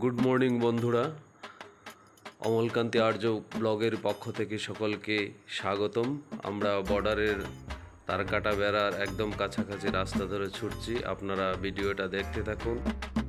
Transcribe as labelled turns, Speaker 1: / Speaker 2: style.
Speaker 1: good morning বন্ধুরা অমলকান্তি আর্য ব্লগের পক্ষ থেকে সকলকে স্বাগতম আমরা বর্ডারের তারকাটা বেড়ার একদম কাছাকাছি রাস্তা ধরে ছুটছি আপনারা ভিডিওটা দেখতে থাকুন